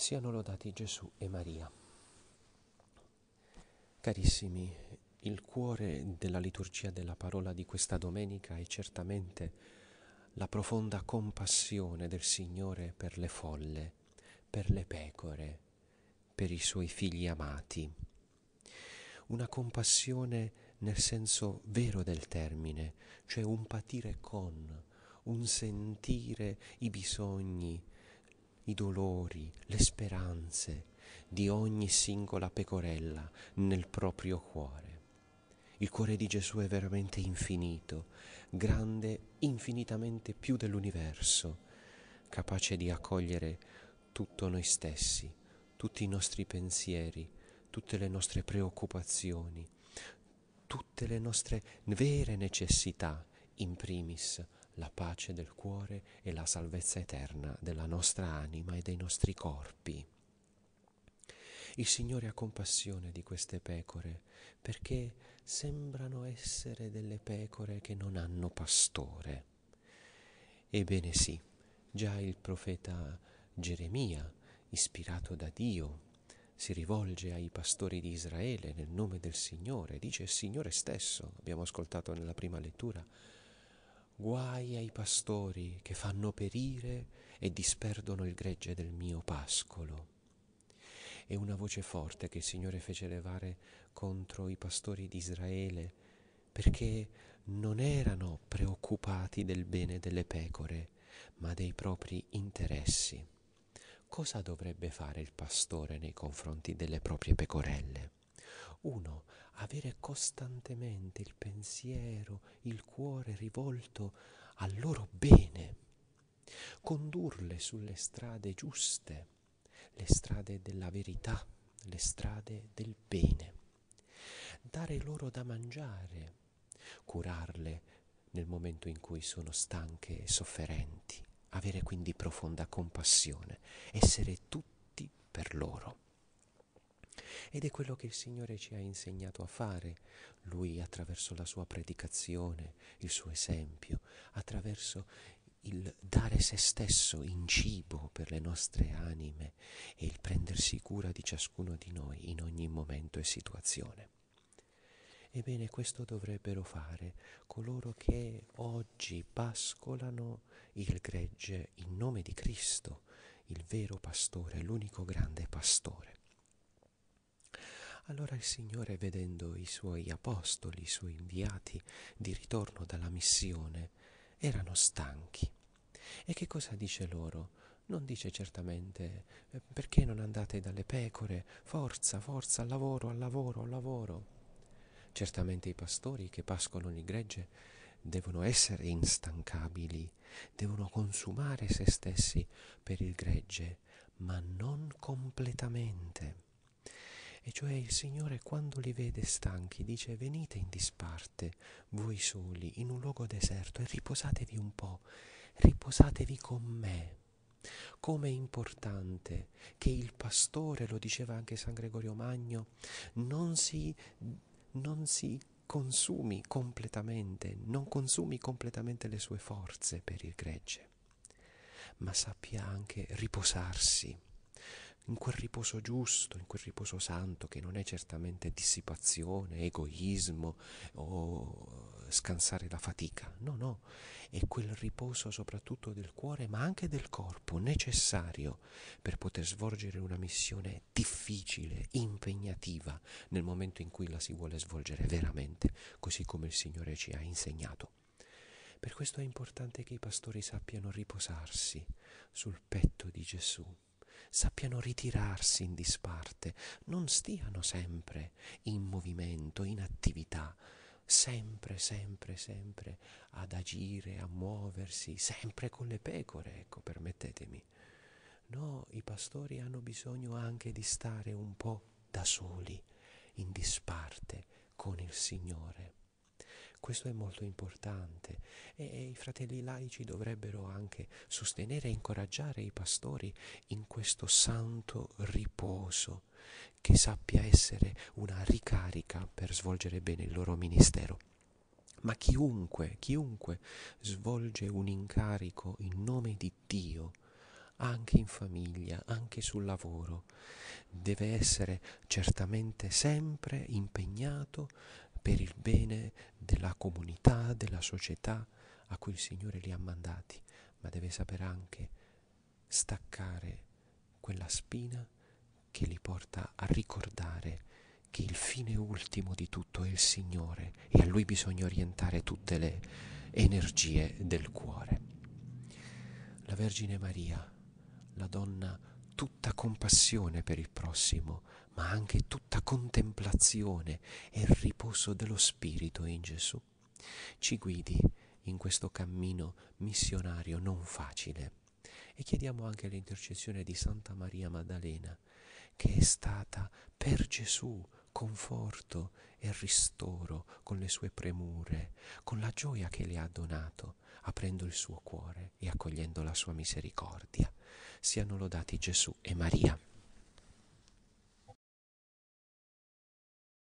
Siano lodati Gesù e Maria. Carissimi, il cuore della liturgia della parola di questa domenica è certamente la profonda compassione del Signore per le folle, per le pecore, per i suoi figli amati. Una compassione nel senso vero del termine, cioè un patire con, un sentire i bisogni, i dolori, le speranze di ogni singola pecorella nel proprio cuore. Il cuore di Gesù è veramente infinito, grande infinitamente più dell'universo, capace di accogliere tutto noi stessi, tutti i nostri pensieri, tutte le nostre preoccupazioni, tutte le nostre vere necessità, in primis, la pace del cuore e la salvezza eterna della nostra anima e dei nostri corpi. Il Signore ha compassione di queste pecore, perché sembrano essere delle pecore che non hanno pastore. Ebbene sì, già il profeta Geremia, ispirato da Dio, si rivolge ai pastori di Israele nel nome del Signore, dice il Signore stesso, abbiamo ascoltato nella prima lettura, guai ai pastori che fanno perire e disperdono il gregge del mio pascolo. E una voce forte che il Signore fece levare contro i pastori di Israele, perché non erano preoccupati del bene delle pecore, ma dei propri interessi. Cosa dovrebbe fare il pastore nei confronti delle proprie pecorelle? Uno, avere costantemente il pensiero, il cuore rivolto al loro bene, condurle sulle strade giuste, le strade della verità, le strade del bene, dare loro da mangiare, curarle nel momento in cui sono stanche e sofferenti, avere quindi profonda compassione, essere tutti per loro ed è quello che il Signore ci ha insegnato a fare, Lui attraverso la sua predicazione, il suo esempio, attraverso il dare se stesso in cibo per le nostre anime e il prendersi cura di ciascuno di noi in ogni momento e situazione. Ebbene, questo dovrebbero fare coloro che oggi pascolano il gregge in nome di Cristo, il vero pastore, l'unico grande pastore. Allora il Signore, vedendo i suoi apostoli, i suoi inviati di ritorno dalla missione, erano stanchi. E che cosa dice loro? Non dice certamente eh, perché non andate dalle pecore, forza, forza, al lavoro, al lavoro, al lavoro. Certamente i pastori che pascolano il gregge devono essere instancabili, devono consumare se stessi per il gregge, ma non completamente. E cioè il Signore quando li vede stanchi dice venite in disparte, voi soli, in un luogo deserto e riposatevi un po', riposatevi con me. Com'è importante che il pastore, lo diceva anche San Gregorio Magno, non si, non si consumi completamente, non consumi completamente le sue forze per il gregge, ma sappia anche riposarsi in quel riposo giusto, in quel riposo santo che non è certamente dissipazione, egoismo o scansare la fatica, no, no, è quel riposo soprattutto del cuore ma anche del corpo necessario per poter svolgere una missione difficile, impegnativa nel momento in cui la si vuole svolgere veramente, così come il Signore ci ha insegnato. Per questo è importante che i pastori sappiano riposarsi sul petto di Gesù sappiano ritirarsi in disparte, non stiano sempre in movimento, in attività, sempre, sempre, sempre ad agire, a muoversi, sempre con le pecore, ecco, permettetemi. No, i pastori hanno bisogno anche di stare un po' da soli, in disparte, con il Signore. Questo è molto importante e, e i fratelli laici dovrebbero anche sostenere e incoraggiare i pastori in questo santo riposo che sappia essere una ricarica per svolgere bene il loro ministero. Ma chiunque, chiunque svolge un incarico in nome di Dio, anche in famiglia, anche sul lavoro, deve essere certamente sempre impegnato per il bene della comunità, della società a cui il Signore li ha mandati, ma deve saper anche staccare quella spina che li porta a ricordare che il fine ultimo di tutto è il Signore e a Lui bisogna orientare tutte le energie del cuore. La Vergine Maria, la donna tutta compassione per il prossimo, ma anche tutta contemplazione e riposo dello Spirito in Gesù. Ci guidi in questo cammino missionario non facile e chiediamo anche l'intercessione di Santa Maria Maddalena, che è stata per Gesù conforto e ristoro con le sue premure, con la gioia che le ha donato, aprendo il suo cuore e accogliendo la sua misericordia. Siano lodati Gesù e Maria.